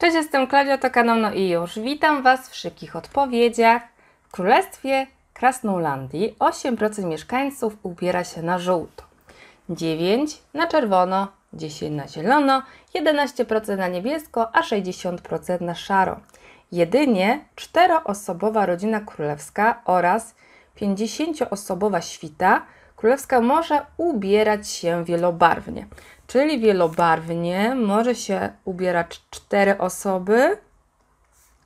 Cześć, jestem Klaudia, to kanał No i już. Witam Was w szybkich odpowiedziach. W Królestwie Krasnolandii 8% mieszkańców ubiera się na żółto, 9% na czerwono, 10% na zielono, 11% na niebiesko, a 60% na szaro. Jedynie czteroosobowa rodzina królewska oraz 50-osobowa świta królewska może ubierać się wielobarwnie. Czyli wielobarwnie może się ubierać 4 osoby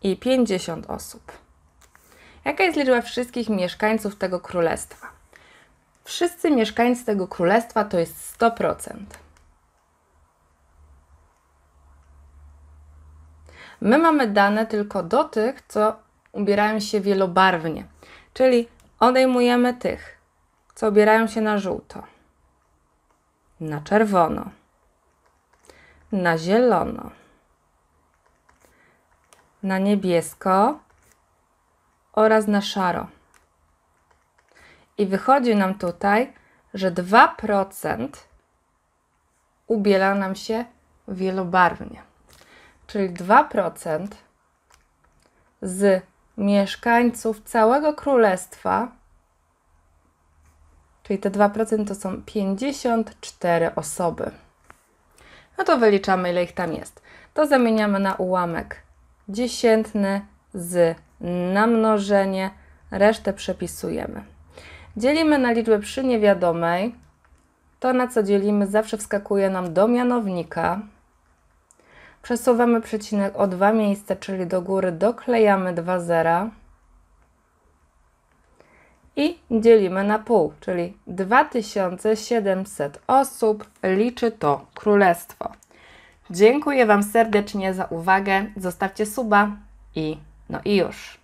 i 50 osób. Jaka jest liczba wszystkich mieszkańców tego królestwa? Wszyscy mieszkańcy tego królestwa to jest 100%. My mamy dane tylko do tych, co ubierają się wielobarwnie, czyli odejmujemy tych, co ubierają się na żółto, na czerwono, na zielono, na niebiesko oraz na szaro. I wychodzi nam tutaj, że 2% ubiera nam się wielobarwnie. Czyli 2% z mieszkańców całego królestwa Czyli te 2% to są 54 osoby. No to wyliczamy, ile ich tam jest. To zamieniamy na ułamek dziesiętny z namnożenie, resztę przepisujemy. Dzielimy na liczbę przy niewiadomej. To, na co dzielimy, zawsze wskakuje nam do mianownika. Przesuwamy przecinek o dwa miejsca, czyli do góry doklejamy dwa zera i dzielimy na pół, czyli 2700 osób liczy to królestwo. Dziękuję Wam serdecznie za uwagę. Zostawcie suba i no i już.